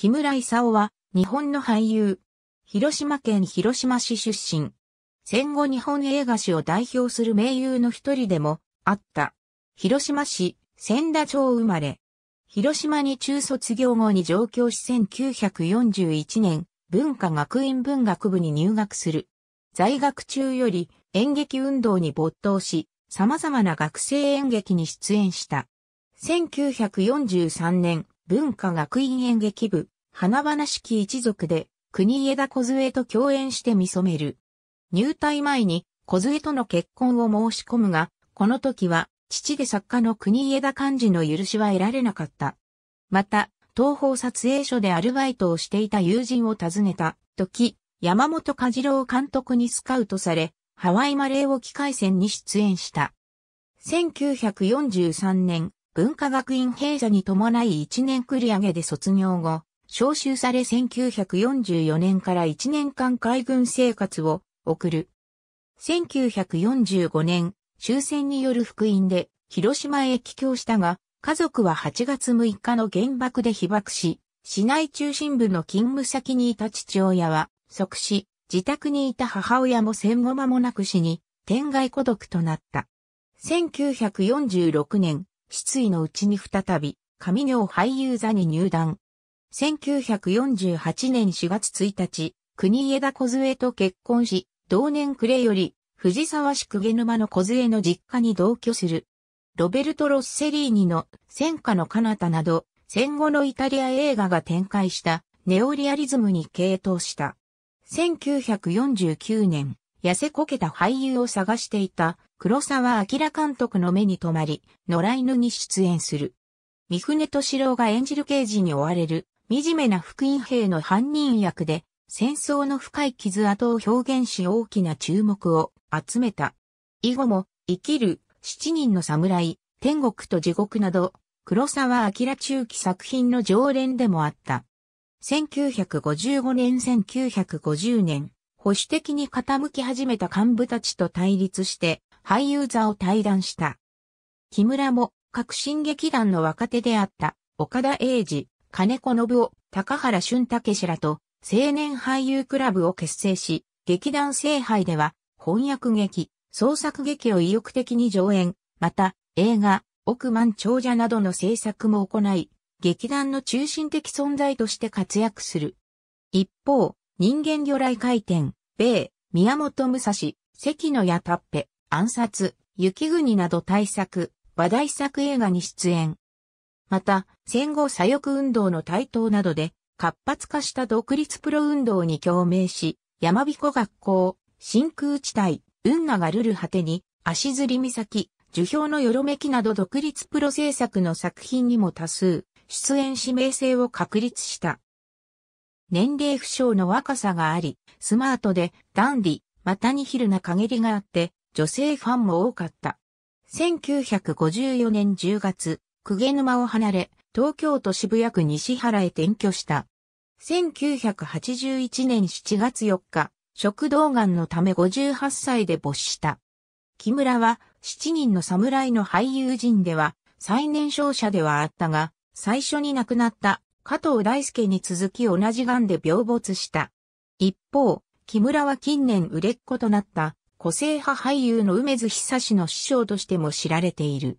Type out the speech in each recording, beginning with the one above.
木村勲は、日本の俳優。広島県広島市出身。戦後日本映画史を代表する名優の一人でも、あった。広島市、千田町生まれ。広島に中卒業後に上京し1941年、文化学院文学部に入学する。在学中より演劇運動に没頭し、様々な学生演劇に出演した。1943年、文化学院演劇部、花々しき一族で、国枝梢と共演して見染める。入隊前に、梢との結婚を申し込むが、この時は、父で作家の国枝幹字の許しは得られなかった。また、東方撮影所でアルバイトをしていた友人を訪ねた時、山本和郎監督にスカウトされ、ハワイマレー沖機械戦に出演した。1943年、文化学院閉鎖に伴い1年繰り上げで卒業後、召集され1944年から1年間海軍生活を送る。1945年、終戦による福音で広島へ帰郷したが、家族は8月6日の原爆で被爆し、市内中心部の勤務先にいた父親は即死、自宅にいた母親も戦後間もなく死に、天外孤独となった。1946年、失意のうちに再び、上業俳優座に入団。1948年4月1日、国枝小杖と結婚し、同年暮れより、藤沢市げ沼の小杖の実家に同居する。ロベルト・ロッセリーニの戦火の彼方など、戦後のイタリア映画が展開したネオリアリズムに傾倒した。1949年、痩せこけた俳優を探していた黒沢明監督の目に留まり、野良犬に出演する。三船敏郎が演じる刑事に追われる、惨めな福音兵の犯人役で、戦争の深い傷跡を表現し大きな注目を集めた。以後も、生きる、七人の侍、天国と地獄など、黒沢明中期作品の常連でもあった。1955年1950年、保守的に傾き始めた幹部たちと対立して、俳優座を退団した。木村も革新劇団の若手であった岡田英二、金子信夫、高原俊武氏らと青年俳優クラブを結成し、劇団聖杯では翻訳劇、創作劇を意欲的に上演、また映画、億万長者などの制作も行い、劇団の中心的存在として活躍する。一方、人間魚雷回転、米、宮本武蔵、関野たっぺ、暗殺、雪国など大作、話題作映画に出演。また、戦後左翼運動の台頭などで、活発化した独立プロ運動に共鳴し、山彦学校、真空地帯、運河がるる果てに、足摺岬、樹氷のよろめきなど独立プロ制作の作品にも多数、出演指名制を確立した。年齢不詳の若さがあり、スマートで、ダンディ、またにひるな陰りがあって、女性ファンも多かった。1954年10月、鵠沼を離れ、東京都渋谷区西原へ転居した。1981年7月4日、食道癌のため58歳で没した。木村は7人の侍の俳優陣では最年少者ではあったが、最初に亡くなった加藤大輔に続き同じ癌で病没した。一方、木村は近年売れっ子となった個性派俳優の梅津久志の師匠としても知られている。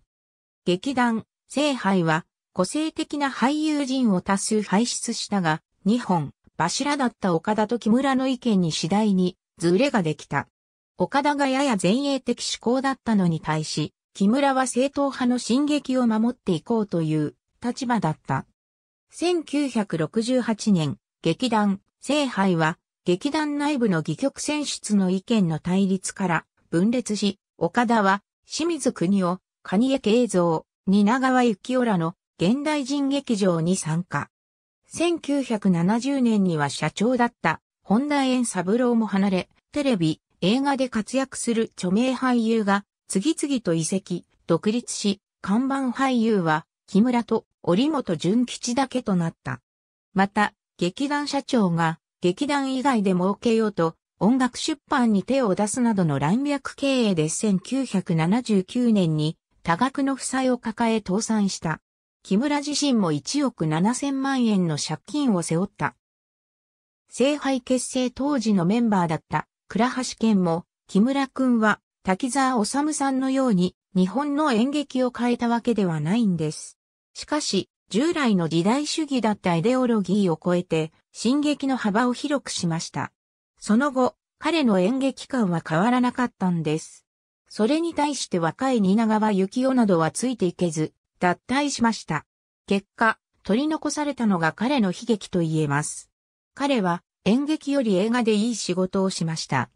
劇団、聖杯は、個性的な俳優陣を多数輩出したが、日本、柱だった岡田と木村の意見に次第に、ズレができた。岡田がやや前衛的思考だったのに対し、木村は正統派の進撃を守っていこうという立場だった。1968年、劇団、聖杯は、劇団内部の戯曲選出の意見の対立から分裂し、岡田は清水国夫、蟹江慶三、蜷川幸雄らの現代人劇場に参加。1970年には社長だった本田円三郎も離れ、テレビ、映画で活躍する著名俳優が次々と移籍、独立し、看板俳優は木村と織本純吉だけとなった。また、劇団社長が劇団以外で儲けようと、音楽出版に手を出すなどの乱脈経営で1979年に多額の負債を抱え倒産した。木村自身も1億7000万円の借金を背負った。聖杯結成当時のメンバーだった倉橋健も木村くんは滝沢治さんのように日本の演劇を変えたわけではないんです。しかし、従来の時代主義だったイデオロギーを超えて、進撃の幅を広くしました。その後、彼の演劇感は変わらなかったんです。それに対して若い蜷川幸雄などはついていけず、脱退しました。結果、取り残されたのが彼の悲劇と言えます。彼は演劇より映画でいい仕事をしました。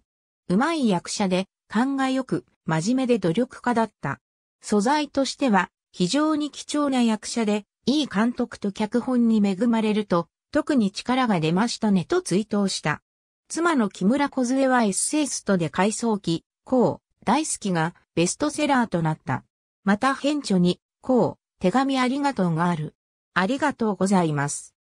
うまい役者で、考えよく、真面目で努力家だった。素材としては、非常に貴重な役者で、いい監督と脚本に恵まれると、特に力が出ましたねと追悼した。妻の木村梢はエッセイストで回想機、こう、大好きがベストセラーとなった。また顕著に、こう、手紙ありがとうがある。ありがとうございます。